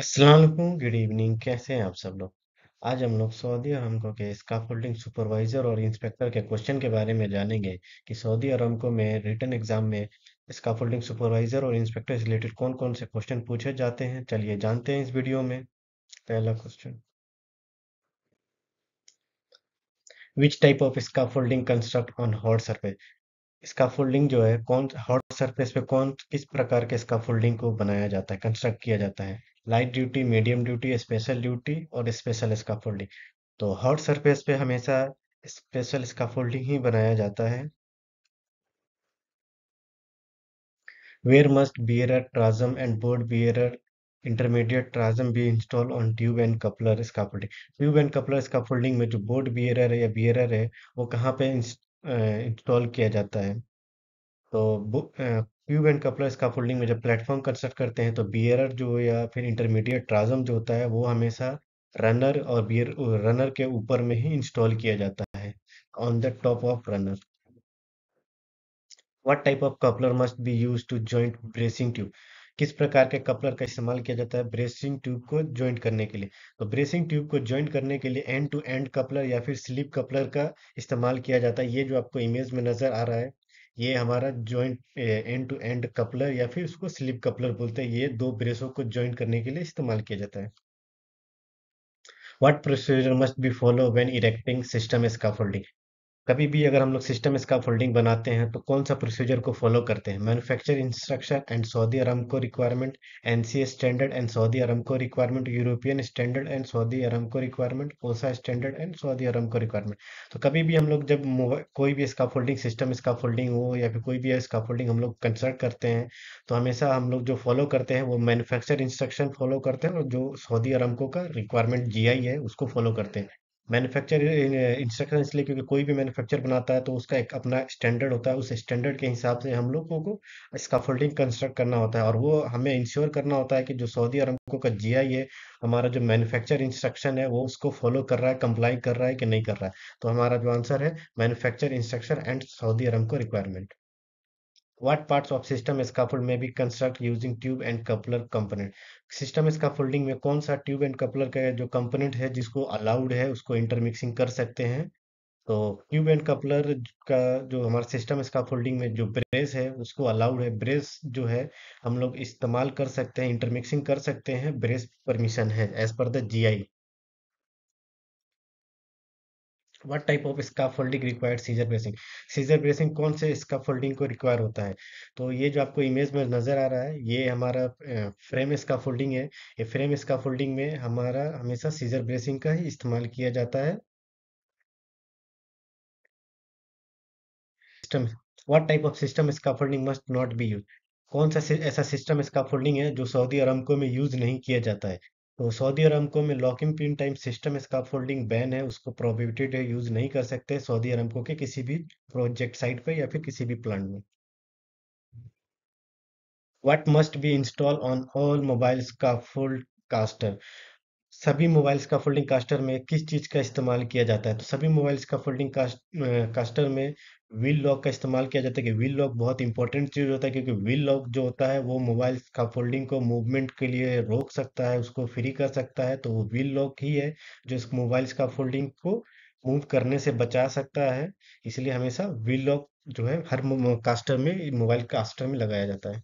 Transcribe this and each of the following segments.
Aslam good evening कैसे हैं आप सब लोग आज हम लोग सऊदी और हमको के फोल्डिंग सुपरवाइजर और इंस्पेक्टर के क्वेश्चन के बारे में जानेंगे कि सऊदी और हमको में रिटर्न एग्जाम में स्काफोल्डिंग सुपरवाइजर और इंस्पेक्टर से रिलेटेड कौन कौन से क्वेश्चन पूछे जाते हैं चलिए जानते हैं इस वीडियो में पहला question which type of folding construct on hot surface इसका फोल्डिंग जो है कौन हॉट सर्फेस पे कौन किस प्रकार के इसका फोल्डिंग को बनाया जाता है कंस्ट्रक्ट किया जाता है light duty medium duty special duty और स्पेशल स्काफोल्डिंग तो हर्ट सरफेस पे हमेशा स्पेशल स्काफोल्डिंग ही बनाया जाता है where must bearer transom and board bearer intermediate transom be install on tube and coupler scaffolding tube and coupler folding में जो बोर्ड बियरर या बियरर है वो कहाँ पे इंस्टॉल किया जाता है तो ट्यूब एंड कपलर इसका फोल्डिंग में जब प्लेटफॉर्म कंस्ट्रक्ट करते हैं तो बियरर जो या फिर इंटरमीडिएट ट्राजम जो होता है वो हमेशा रनर और बियर रनर के ऊपर में ही इंस्टॉल किया जाता है on the top of runner what type of coupler must be use to joint bracing tube किस प्रकार के कपलर का इस्तेमाल किया जाता है ब्रेसिंग ट्यूब को ज्वाइंट करने के लिए तो ब्रेसिंग ट्यूब को ज्वाइंट करने के लिए एंड टू एंड कपलर या फिर स्लिप कपलर का इस्तेमाल किया जाता है ये जो आपको इमेज में नजर आ रहा है ये हमारा joint end to end coupler या फिर उसको स्लिप कपलर बोलते हैं ये दो ब्रेसों को जॉइंट करने के लिए इस्तेमाल किया जाता है what procedure must be follow when erecting system system folding कभी भी अगर हम लोग सिस्टम इसका फोल्डिंग बनाते हैं तो कौन सा प्रोसीजर को फॉलो करते हैं manufacture instruction and Saudi Aramco requirement NCA standard and Saudi Aramco requirement European standard and Saudi Aramco requirement ओसा standard and Saudi Aramco requirement तो कभी भी हम लोग जब कोई भी इसका फोल्डिंग सिस्टम इसका फोल्डिंग हो या फिर कोई भी इसका फोल्डिंग हम लोग कंसल्ट करते हैं तो हमेशा हम लोग जो फॉलो करते हैं वो मैनुफैक्चर इंस्ट्रक्शन फॉलो करते हैं और जो सऊदी अरब का रिक्वायरमेंट जी है उसको फॉलो करते हैं मैन्युफैक्चर इंस्ट्रक्शन इसलिए क्योंकि कोई भी मैन्युफैक्चर बनाता है तो उसका एक अपना स्टैंडर्ड होता है उस स्टैंडर्ड के हिसाब से हम लोगों को इसका फोल्डिंग कंस्ट्रक्ट करना होता है और वो हमें इंश्योर करना होता है कि जो सऊदी अरब का जी आई है हमारा जो मैन्युफैक्चर इंस्ट्रक्शन है वो उसको फॉलो कर रहा है कंप्लाई कर रहा है कि नहीं कर रहा है तो हमारा जो आंसर है manufacture instruction and Saudi Aramco requirement What parts of system scaffold may be construct using tube and coupler component? System scaffolding में कौन सा ट्यूब एंड कपलर का जो कंपोनेंट है जिसको अलाउड है उसको इंटरमिक्सिंग कर सकते हैं तो ट्यूब एंड कपलर का जो हमारा सिस्टम इसका फोल्डिंग में जो ब्रेस है उसको अलाउड है ब्रेस जो है हम लोग इस्तेमाल कर सकते हैं इंटरमिक्सिंग कर सकते हैं ब्रेस परमिशन है as per the GI what type of folding required scissor bracing scissor bracing कौन से इसका फोल्डिंग को रिक्वायर होता है तो ये जो आपको इमेज में नजर आ रहा है ये हमारा फ्रेम इसका फोल्डिंग है ये फ्रेम इसका फोल्डिंग में हमारा हमेशा सीजर ब्रेसिंग का ही इस्तेमाल किया जाता है system what type of system इसका folding must not be use कौन सा ऐसा सिस्टम इसका फोल्डिंग है जो सऊदी अरब में यूज नहीं किया जाता है तो सऊदी अरबको में lock in pin time system scaffolding ban है उसको प्रोहिबिटेड है यूज नहीं कर सकते सऊदी अरब को के किसी भी प्रोजेक्ट साइट पर या फिर किसी भी प्लांट में what must be install on all mobile scaffold caster सभी मोबाइल्स का फोल्डिंग कास्टर में किस चीज़ का इस्तेमाल किया जाता है तो सभी मोबाइल्स का फोल्डिंग कास्टर में व्हील लॉक का इस्तेमाल किया जाता है कि व्हील लॉक बहुत इंपॉर्टेंट चीज़ होता है क्योंकि व्हील लॉक जो होता है वो मोबाइल का फोल्डिंग को मूवमेंट के लिए रोक सकता है उसको फ्री कर सकता है तो वो व्हील लॉक ही है जो इस मोबाइल्स का फोल्डिंग को मूव करने से बचा सकता है इसलिए हमेशा व्हील लॉक जो है हर कास्टर में मोबाइल कास्टर में लगाया जाता है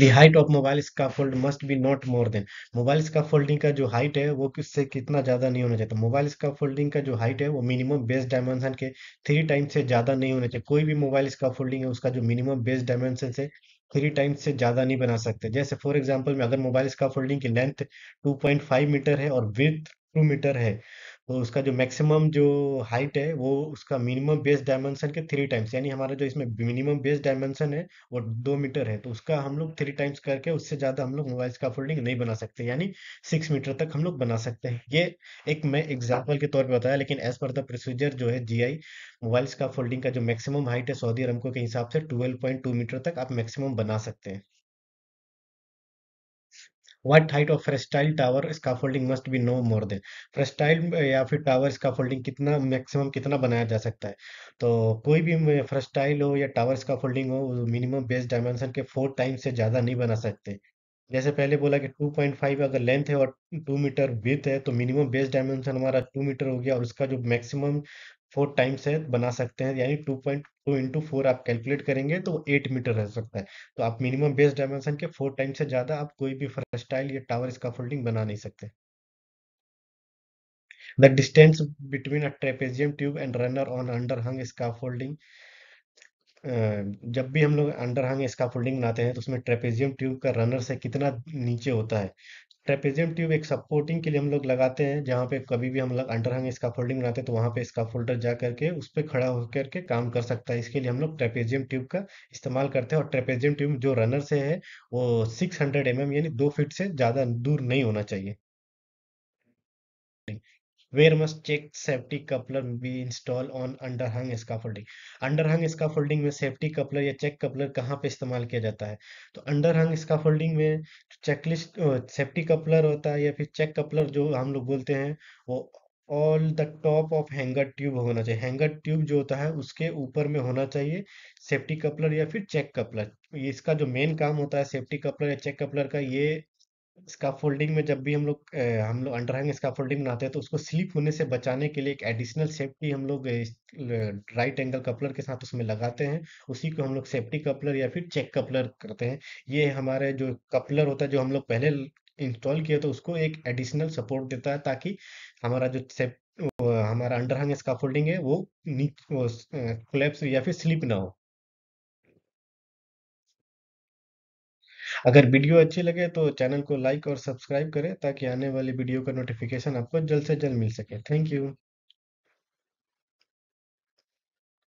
the height of mobile fold must be not more than mobile folding का जो हाइट है वो किससे कितना ज़्यादा नहीं होना चाहिए मोबाइल फोल्डिंग का जो हाइट है वो मिनिमम बेस डायमेंशन के थ्री टाइम्स से ज़्यादा नहीं होना चाहिए कोई भी मोबाइल फोल्डिंग है उसका जो मिनिमम बेस डायमेंशन से थ्री टाइम्स से ज़्यादा नहीं बना सकते जैसे फॉर एग्जाम्पल में अगर मोबाइल फोल्डिंग की लेंथ फाइव मीटर है और विथ टू मीटर है तो उसका जो मैक्सिमम जो हाइट है वो उसका मिनिमम बेस डायमेंशन के थ्री टाइम्स यानी हमारा जो इसमें मिनिमम बेस डायमेंशन है वो दो मीटर है तो उसका हम लोग थ्री टाइम्स करके उससे ज़्यादा हम लोग मोबाइल का फोल्डिंग नहीं बना सकते यानी सिक्स मीटर तक हम लोग बना सकते हैं ये एक मैं एग्जाम्पल के तौर पर बताया लेकिन एज पर द प्रोसीजर जो है जी आई का फोल्डिंग का जो मैक्सिमम हाइट है सऊदी अरब के हिसाब से ट्वेल्व मीटर तक आप मैक्सिमम बना सकते हैं what height of freestyle tower folding must be no more than freestyle या फिर टावर फोल्डिंग कितना मैक्सिमम कितना बनाया जा सकता है तो कोई भी फ्रेस्टाइल हो या टावर फोल्डिंग हो मिनिमम बेस डायमेंशन के फोर टाइम्स से ज़्यादा नहीं बना सकते जैसे पहले बोला कि 2.5 अगर लेंथ है और 2 मीटर विथ है तो मिनिमम बेस डायमेंशन हमारा 2 मीटर हो गया और उसका जो मैक्सिमम फोर टाइम्स है बना सकते हैं यानी two point two into four आप कैलकुलेट करेंगे तो एट मीटर रह सकता है तो आप मिनिमम बेस डायमेंशन के फोर टाइम से ज्यादा आप कोई भी फ्रस्टाइल या टावर इसका फोल्डिंग बना नहीं सकते The distance between a trapezium tube and runner on underhung scaffolding जब भी हम लोग अंडर हंग फोल्डिंग बनाते हैं तो उसमें ट्रेपेजियम ट्यूब का रनर से कितना नीचे होता है ट्रेपेजियम ट्यूब एक सपोर्टिंग के लिए हम लोग लगाते हैं जहाँ पे कभी भी हम लोग अंडर हंग इसका फोल्डिंग बनाते हैं तो वहाँ पे इसका फोल्डर जा करके उस पर खड़ा होकर के काम कर सकता है इसके लिए हम लोग ट्रेपेजियम ट्यूब का इस्तेमाल करते हैं और ट्रेपेजियम ट्यूब जो रनर से है वो सिक्स हंड्रेड mm, यानी दो फीट से ज़्यादा दूर नहीं होना चाहिए Where must check safety coupler be installed on underhung scaffolding? Underhung scaffolding में safety coupler या check coupler कहाँ पे इस्तेमाल किया जाता है तो underhung scaffolding में checklist safety coupler होता है या फिर check coupler जो हम लोग बोलते हैं वो all the top of hanger tube होना चाहिए हैंगर ट्यूब जो होता है उसके ऊपर में होना चाहिए सेफ्टी कपलर या फिर चेक कपलर इसका जो मेन काम होता है सेफ्टी कपलर या चेक कपलर का ये स्काफोल्डिंग में जब भी हम लोग हम लोग अंडर इसका स्काफोल्डिंग बनाते हैं तो उसको स्लिप होने से बचाने के लिए एक एडिशनल सेफ्टी हम लोग राइट एंगल कपलर के साथ उसमें लगाते हैं। उसी को हम लोग सेफ्टी कपलर या फिर चेक कपलर करते हैं। ये हमारे जो कपलर होता है जो हम लोग पहले इंस्टॉल किए तो उसको एक एडिशनल सपोर्ट देता है ताकि हमारा जो सेप हमारा अंडर स्काफोल्डिंग है वो है वो स या फिर स्लिप ना हो। अगर वीडियो अच्छी लगे तो चैनल को लाइक और सब्सक्राइब करें ताकि आने वाली वीडियो का नोटिफिकेशन आपको जल्द से जल्द मिल सके थैंक यू